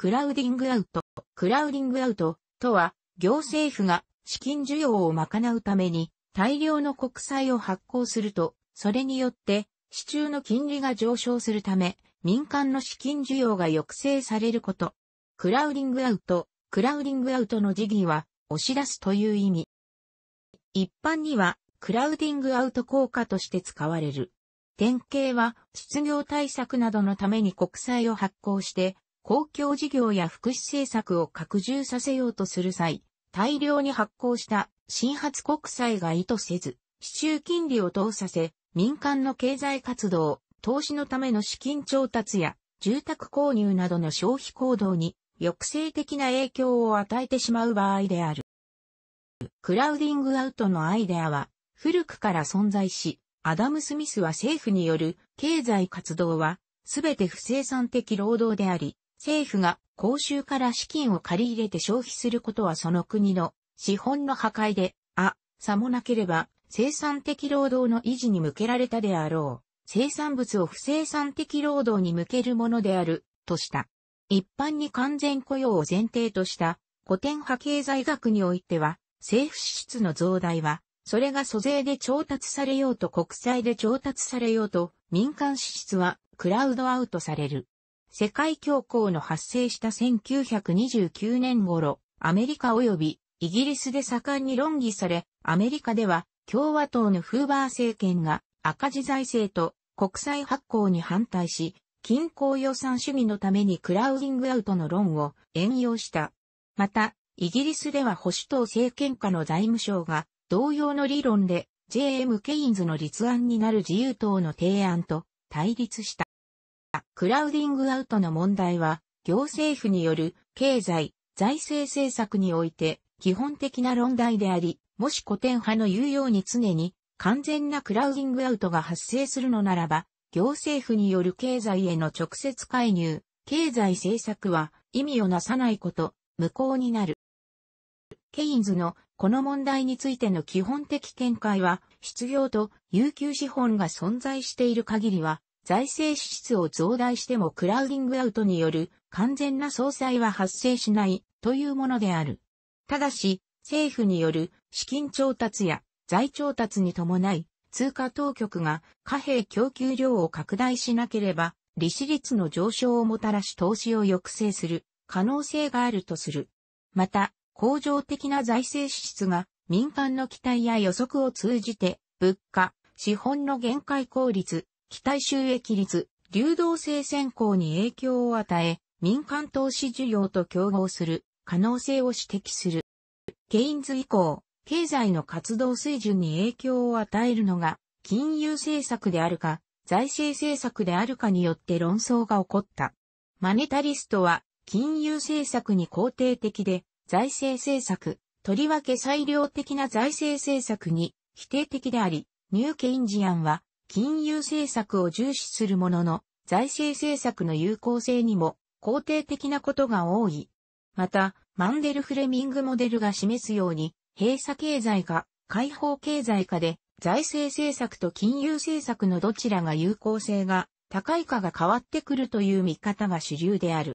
クラウディングアウト。クラウディングアウトとは、行政府が資金需要を賄うために大量の国債を発行すると、それによって市中の金利が上昇するため、民間の資金需要が抑制されること。クラウディングアウト。クラウディングアウトの時義は、押し出すという意味。一般には、クラウディングアウト効果として使われる。典型は、失業対策などのために国債を発行して、公共事業や福祉政策を拡充させようとする際、大量に発行した新発国債が意図せず、市中金利を通させ、民間の経済活動、投資のための資金調達や住宅購入などの消費行動に抑制的な影響を与えてしまう場合である。クラウディングアウトのアイデアは古くから存在し、アダム・スミスは政府による経済活動はすべて不生産的労働であり、政府が公衆から資金を借り入れて消費することはその国の資本の破壊で、あ、さもなければ生産的労働の維持に向けられたであろう。生産物を不生産的労働に向けるものである、とした。一般に完全雇用を前提とした古典派経済学においては、政府支出の増大は、それが租税で調達されようと国債で調達されようと、民間支出はクラウドアウトされる。世界恐慌の発生した1929年頃、アメリカ及びイギリスで盛んに論議され、アメリカでは共和党のフーバー政権が赤字財政と国債発行に反対し、均衡予算主義のためにクラウディングアウトの論を援用した。また、イギリスでは保守党政権下の財務省が同様の理論で JM ケインズの立案になる自由党の提案と対立した。クラウディングアウトの問題は、行政府による経済、財政政策において基本的な論題であり、もし古典派の言うように常に完全なクラウディングアウトが発生するのならば、行政府による経済への直接介入、経済政策は意味をなさないこと、無効になる。ケインズのこの問題についての基本的見解は、失業と有給資本が存在している限りは、財政支出を増大してもクラウディングアウトによる完全な総裁は発生しないというものである。ただし、政府による資金調達や財調達に伴い、通貨当局が貨幣供給量を拡大しなければ、利子率の上昇をもたらし投資を抑制する可能性があるとする。また、恒常的な財政支出が民間の期待や予測を通じて、物価、資本の限界効率、期待収益率、流動性選考に影響を与え、民間投資需要と競合する可能性を指摘する。ケインズ以降、経済の活動水準に影響を与えるのが、金融政策であるか、財政政策であるかによって論争が起こった。マネタリストは、金融政策に肯定的で、財政政策、とりわけ裁量的な財政政策に否定的であり、ニューケインジアンは、金融政策を重視するものの、財政政策の有効性にも肯定的なことが多い。また、マンデル・フレミングモデルが示すように、閉鎖経済か、開放経済かで、財政政策と金融政策のどちらが有効性が高いかが変わってくるという見方が主流である。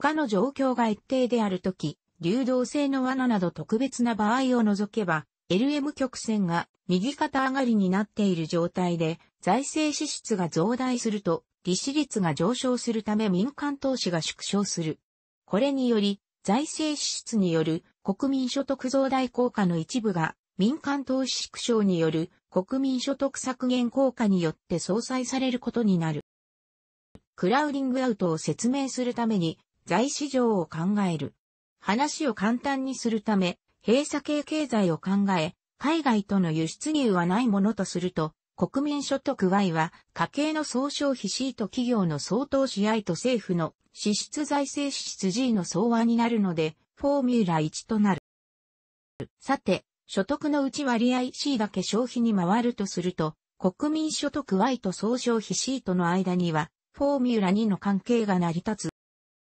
他の状況が一定であるとき、流動性の罠など特別な場合を除けば、LM 曲線が右肩上がりになっている状態で、財政支出が増大すると、利子率が上昇するため民間投資が縮小する。これにより、財政支出による国民所得増大効果の一部が民間投資縮小による国民所得削減効果によって相殺されることになる。クラウディングアウトを説明するために財市場を考える。話を簡単にするため、閉鎖系経済を考え、海外との輸出入はないものとすると、国民所得 Y は家計の総消費 C と企業の総投資 I と政府の支出財政支出 G の総和になるので、フォーミュラ1となる。さて、所得のうち割合 C だけ消費に回るとすると、国民所得 Y と総消費 C との間には、フォーミュラ2の関係が成り立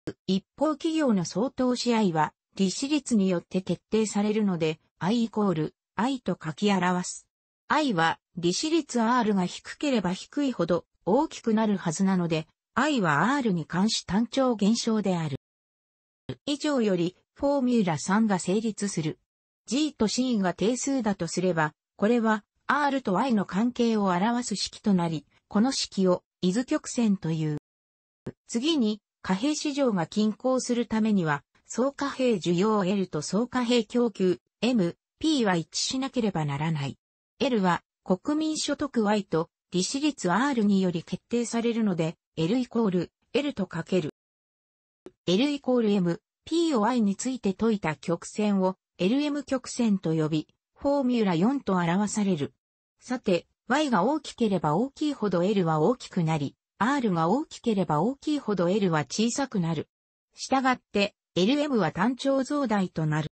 つ。一方企業の総投資 I は、利子率によって決定されるので、i イコール i と書き表す。i は利子率 r が低ければ低いほど大きくなるはずなので、i は r に関し単調減少である。以上より、フォーミュラ3が成立する。g と c が定数だとすれば、これは r と i の関係を表す式となり、この式を伊豆曲線という。次に、貨幣市場が均衡するためには、総加幣需要 L と総加幣供給 M、P は一致しなければならない。L は国民所得 Y と利子率 R により決定されるので、L イコール L とかける。L イコール M、P を Y について解いた曲線を LM 曲線と呼び、フォーミュラ4と表される。さて、Y が大きければ大きいほど L は大きくなり、R が大きければ大きいほど L は小さくなる。したがって、LM は単調増大となる。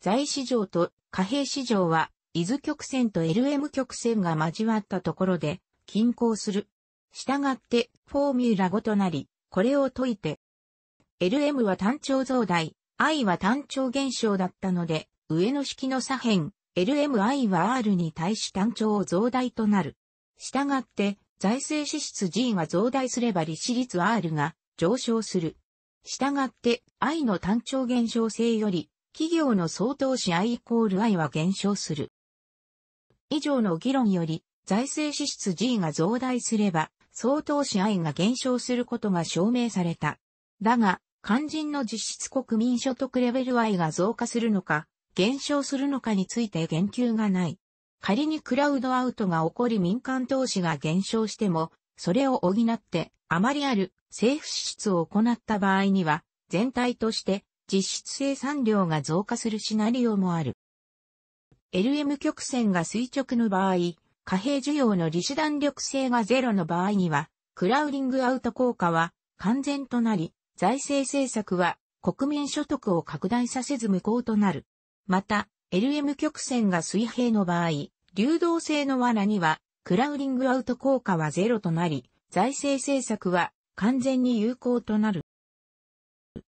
財市場と貨幣市場は、伊豆曲線と LM 曲線が交わったところで、均衡する。したがって、フォーミュラ5となり、これを解いて、LM は単調増大、I は単調減少だったので、上の式の左辺、LMI は R に対し単調増大となる。したがって、財政支出 G は増大すれば利子率 R が上昇する。従って、愛の単調減少性より、企業の相当子愛イコール愛は減少する。以上の議論より、財政支出 G が増大すれば、相当子愛が減少することが証明された。だが、肝心の実質国民所得レベル愛が増加するのか、減少するのかについて言及がない。仮にクラウドアウトが起こり民間投資が減少しても、それを補って、あまりある政府支出を行った場合には、全体として実質生産量が増加するシナリオもある。LM 曲線が垂直の場合、貨幣需要の利子弾力性がゼロの場合には、クラウリングアウト効果は完全となり、財政政策は国民所得を拡大させず無効となる。また、LM 曲線が水平の場合、流動性の罠には、クラウリングアウト効果はゼロとなり、財政政策は完全に有効となる。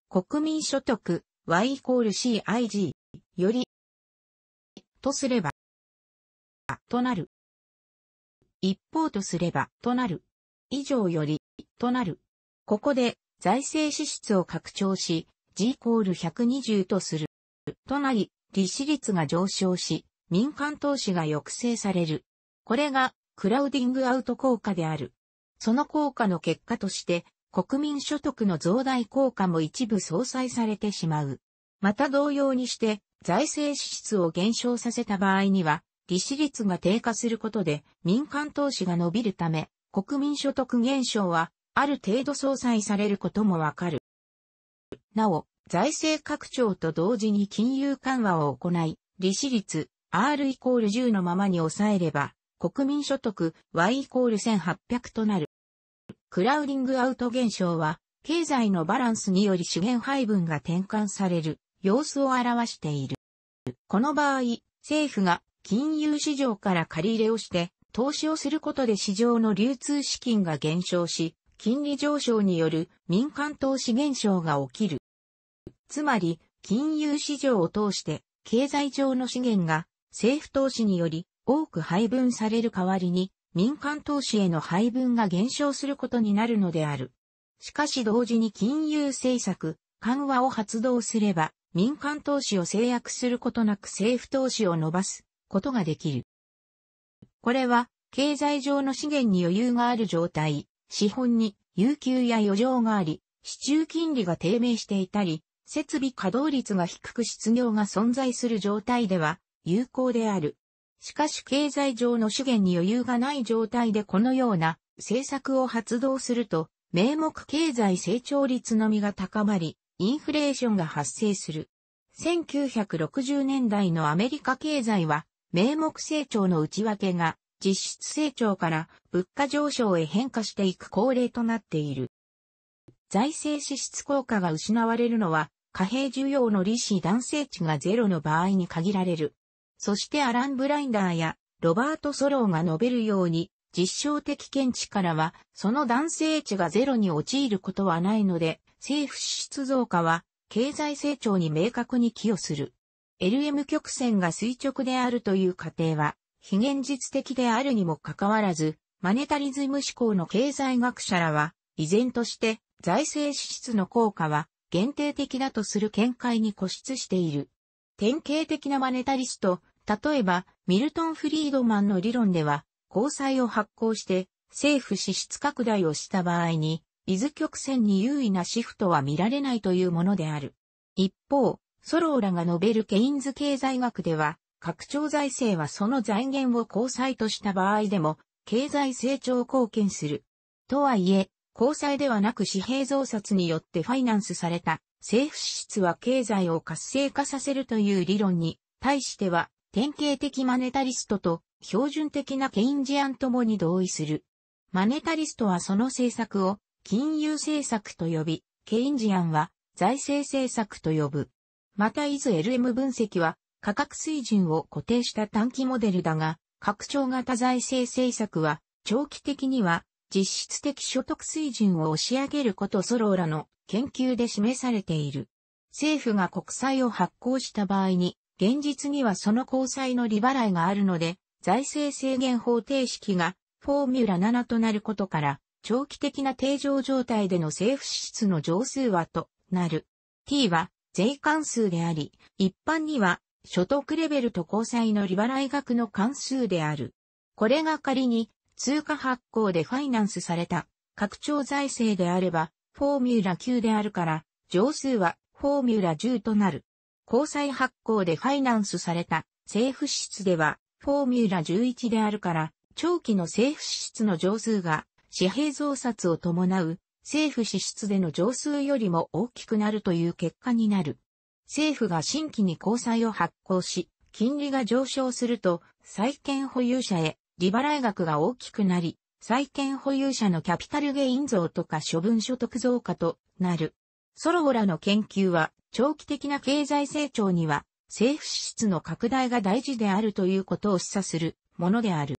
国民所得 y イコール CIG よりとすればとなる。一方とすればとなる。以上よりとなる。ここで財政支出を拡張し G イコール120とする。となり、利子率が上昇し、民間投資が抑制される。これがクラウディングアウト効果である。その効果の結果として、国民所得の増大効果も一部相殺されてしまう。また同様にして、財政支出を減少させた場合には、利子率が低下することで民間投資が伸びるため、国民所得減少はある程度相殺されることもわかる。なお、財政拡張と同時に金融緩和を行い、利子率 R イコール10のままに抑えれば、国民所得 Y イコール1800となる。クラウディングアウト現象は、経済のバランスにより資源配分が転換される様子を表している。この場合、政府が金融市場から借り入れをして、投資をすることで市場の流通資金が減少し、金利上昇による民間投資減少が起きる。つまり、金融市場を通して経済上の資源が政府投資により多く配分される代わりに民間投資への配分が減少することになるのである。しかし同時に金融政策、緩和を発動すれば、民間投資を制約することなく政府投資を伸ばすことができる。これは、経済上の資源に余裕がある状態、資本に有給や余剰があり、市中金利が低迷していたり、設備稼働率が低く失業が存在する状態では有効である。しかし経済上の資源に余裕がない状態でこのような政策を発動すると、名目経済成長率のみが高まり、インフレーションが発生する。1960年代のアメリカ経済は、名目成長の内訳が、実質成長から物価上昇へ変化していく恒例となっている。財政支出効果が失われるのは、貨幣需要の利子男性値がゼロの場合に限られる。そしてアラン・ブラインダーやロバート・ソローが述べるように、実証的見地からは、その男性値がゼロに陥ることはないので、政府支出増加は、経済成長に明確に寄与する。LM 曲線が垂直であるという過程は、非現実的であるにもかかわらず、マネタリズム思考の経済学者らは、依然として財政支出の効果は限定的だとする見解に固執している。典型的なマネタリスト、例えば、ミルトン・フリードマンの理論では、交際を発行して政府支出拡大をした場合に、伊豆曲線に優位なシフトは見られないというものである。一方、ソローらが述べるケインズ経済学では、拡張財政はその財源を交際とした場合でも、経済成長貢献する。とはいえ、交際ではなく紙幣増刷によってファイナンスされた政府支出は経済を活性化させるという理論に対しては典型的マネタリストと標準的なケインジアンともに同意する。マネタリストはその政策を金融政策と呼び、ケインジアンは財政政策と呼ぶ。また、イズ LM 分析は価格水準を固定した短期モデルだが、拡張型財政政策は長期的には実質的所得水準を押し上げることソローラの研究で示されている。政府が国債を発行した場合に現実にはその交際の利払いがあるので、財政制限法定式がフォーミュラ7となることから、長期的な定常状態での政府支出の乗数はとなる。t は税関数であり、一般には所得レベルと交際の利払い額の関数である。これが仮に通貨発行でファイナンスされた拡張財政であれば、フォーミュラ9であるから、乗数はフォーミュラ10となる。交際発行でファイナンスされた政府支出では、フォーミュラ11であるから、長期の政府支出の上数が、紙幣増刷を伴う、政府支出での上数よりも大きくなるという結果になる。政府が新規に交際を発行し、金利が上昇すると、債権保有者へ、利払い額が大きくなり、債権保有者のキャピタルゲイン増とか処分所得増加となる。ソロゴラの研究は、長期的な経済成長には、政府支出の拡大が大事であるということを示唆するものである。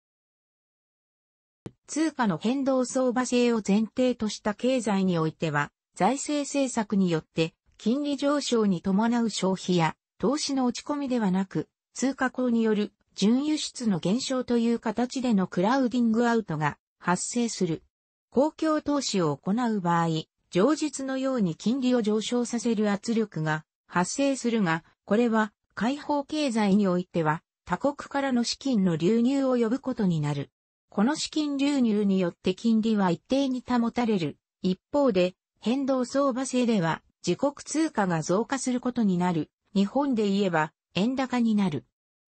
通貨の変動相場制を前提とした経済においては、財政政策によって金利上昇に伴う消費や投資の落ち込みではなく、通貨高による準輸出の減少という形でのクラウディングアウトが発生する。公共投資を行う場合、上述のように金利を上昇させる圧力が発生するが、これは開放経済においては他国からの資金の流入を呼ぶことになる。この資金流入によって金利は一定に保たれる。一方で変動相場制では自国通貨が増加することになる。日本で言えば円高になる。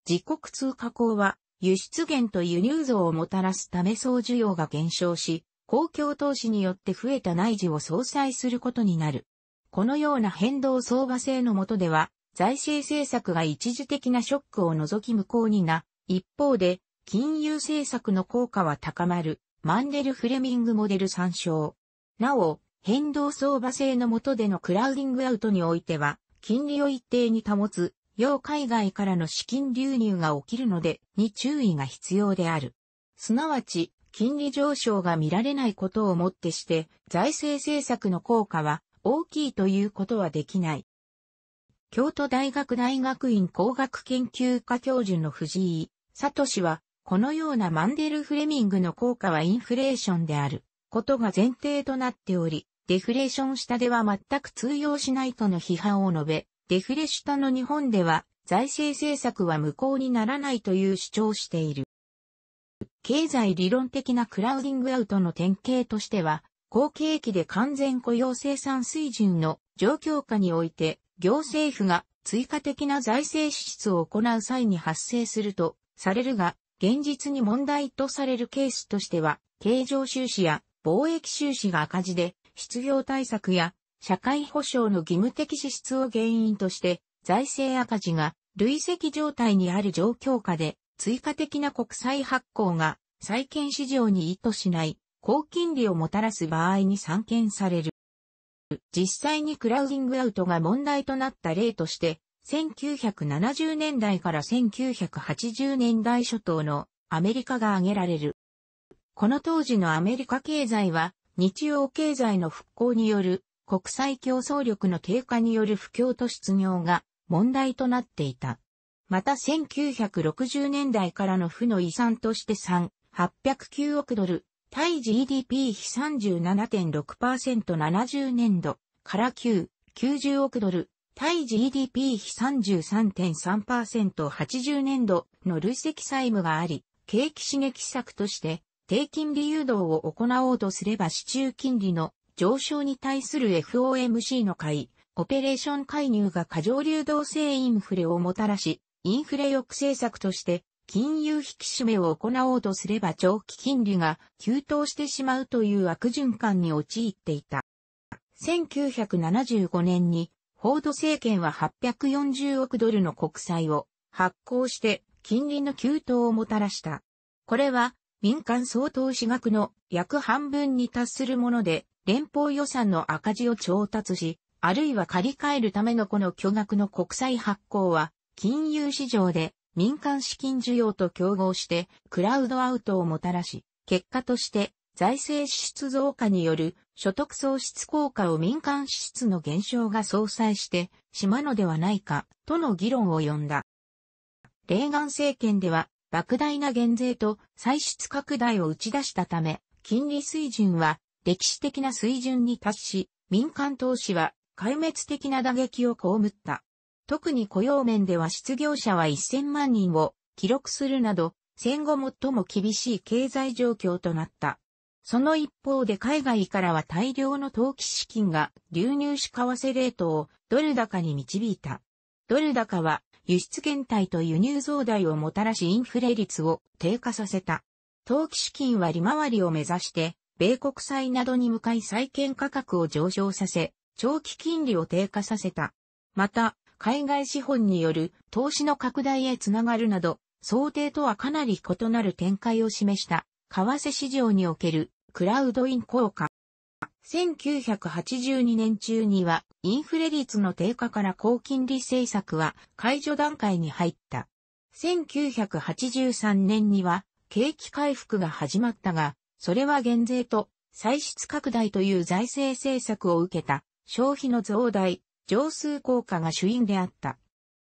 自国通貨口は輸出源と輸入増をもたらすため総需要が減少し、公共投資によって増えた内需を相殺することになる。このような変動相場制の下では、財政政策が一時的なショックを除き無効にな、一方で、金融政策の効果は高まる、マンデル・フレミングモデル参照。なお、変動相場制の下でのクラウディングアウトにおいては、金利を一定に保つ、要海外からの資金流入が起きるので、に注意が必要である。すなわち、金利上昇が見られないことをもってして財政政策の効果は大きいということはできない。京都大学大学院工学研究科教授の藤井聡は、このようなマンデルフレミングの効果はインフレーションであることが前提となっており、デフレーション下では全く通用しないとの批判を述べ、デフレ下の日本では財政政策は無効にならないという主張している。経済理論的なクラウディングアウトの典型としては、後継期で完全雇用生産水準の状況下において、行政府が追加的な財政支出を行う際に発生するとされるが、現実に問題とされるケースとしては、経常収支や貿易収支が赤字で、失業対策や社会保障の義務的支出を原因として、財政赤字が累積状態にある状況下で、追加的な国債発行が債券市場に意図しない高金利をもたらす場合に散見される。実際にクラウディングアウトが問題となった例として、1970年代から1980年代初頭のアメリカが挙げられる。この当時のアメリカ経済は日曜経済の復興による国際競争力の低下による不況と失業が問題となっていた。また1960年代からの負の遺産として3、809億ドル、対 GDP 比 37.6%70 年度から9、90億ドル、対 GDP 比 33.3%80 年度の累積債務があり、景気刺激策として低金利誘導を行おうとすれば市中金利の上昇に対する FOMC の会、オペレーション介入が過剰流動性インフレをもたらし、インフレ抑制策として金融引き締めを行おうとすれば長期金利が急騰してしまうという悪循環に陥っていた。1975年にフォード政権は840億ドルの国債を発行して金利の急騰をもたらした。これは民間総投資額の約半分に達するもので連邦予算の赤字を調達し、あるいは借り換えるためのこの巨額の国債発行は金融市場で民間資金需要と競合してクラウドアウトをもたらし、結果として財政支出増加による所得創出効果を民間支出の減少が相殺してしまうのではないかとの議論を呼んだ。レーガン政権では莫大な減税と歳出拡大を打ち出したため、金利水準は歴史的な水準に達し、民間投資は壊滅的な打撃を被った。特に雇用面では失業者は1000万人を記録するなど、戦後最も厳しい経済状況となった。その一方で海外からは大量の投機資金が流入し為替レートをドル高に導いた。ドル高は輸出減退と輸入増大をもたらしインフレ率を低下させた。投機資金は利回りを目指して、米国債などに向かい債券価格を上昇させ、長期金利を低下させた。また、海外資本による投資の拡大へつながるなど、想定とはかなり異なる展開を示した、為替市場におけるクラウドイン効果。1982年中には、インフレ率の低下から高金利政策は解除段階に入った。1983年には、景気回復が始まったが、それは減税と歳出拡大という財政政策を受けた消費の増大、上数効果が主因であった。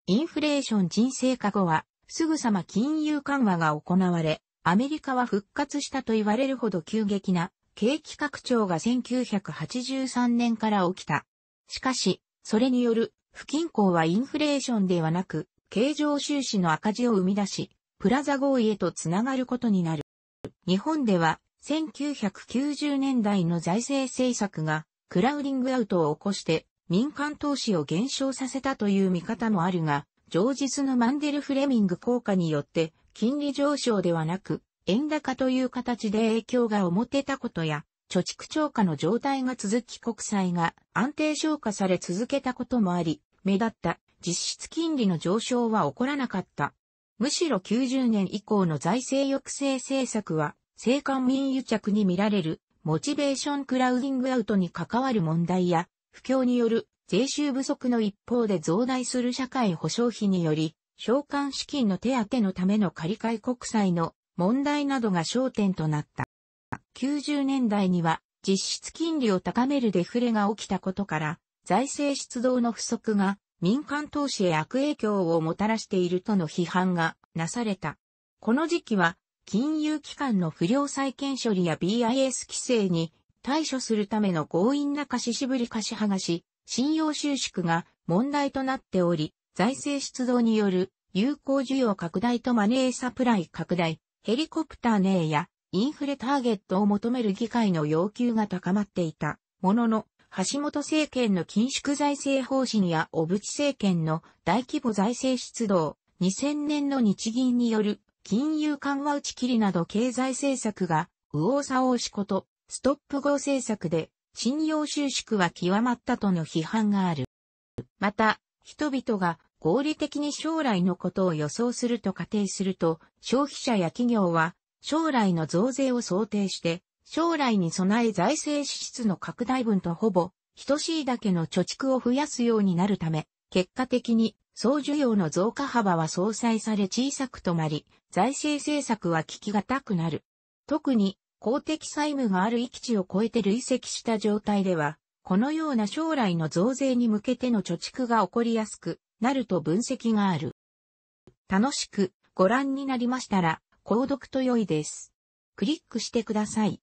インフレーション沈静化後は、すぐさま金融緩和が行われ、アメリカは復活したと言われるほど急激な景気拡張が1983年から起きた。しかし、それによる不均衡はインフレーションではなく、経常収支の赤字を生み出し、プラザ合意へとつながることになる。日本では、1990年代の財政政策がクラウディングアウトを起こして民間投資を減少させたという見方もあるが、上述のマンデルフレミング効果によって、金利上昇ではなく、円高という形で影響が表たことや、貯蓄超過の状態が続き国債が安定消化され続けたこともあり、目立った実質金利の上昇は起こらなかった。むしろ90年以降の財政抑制政策は、政官民癒着に見られる、モチベーションクラウディングアウトに関わる問題や、不況による税収不足の一方で増大する社会保障費により、償還資金の手当のための借り換え国債の問題などが焦点となった。90年代には実質金利を高めるデフレが起きたことから、財政出動の不足が民間投資へ悪影響をもたらしているとの批判がなされた。この時期は金融機関の不良債権処理や BIS 規制に対処するための強引な貸ししぶり貸し剥がし、信用収縮が問題となっており、財政出動による有効需要拡大とマネーサプライ拡大、ヘリコプターネーやインフレターゲットを求める議会の要求が高まっていたものの、橋本政権の緊縮財政方針や小渕政権の大規模財政出動、2000年の日銀による金融緩和打ち切りなど経済政策が右往左往しこと、ストップ号政策で信用収縮は極まったとの批判がある。また、人々が合理的に将来のことを予想すると仮定すると、消費者や企業は将来の増税を想定して、将来に備え財政支出の拡大分とほぼ等しいだけの貯蓄を増やすようになるため、結果的に総需要の増加幅は相殺され小さく止まり、財政政策は効きがたくなる。特に公的債務がある域地を超えて累積した状態では、このような将来の増税に向けての貯蓄が起こりやすくなると分析がある。楽しくご覧になりましたら、購読と良いです。クリックしてください。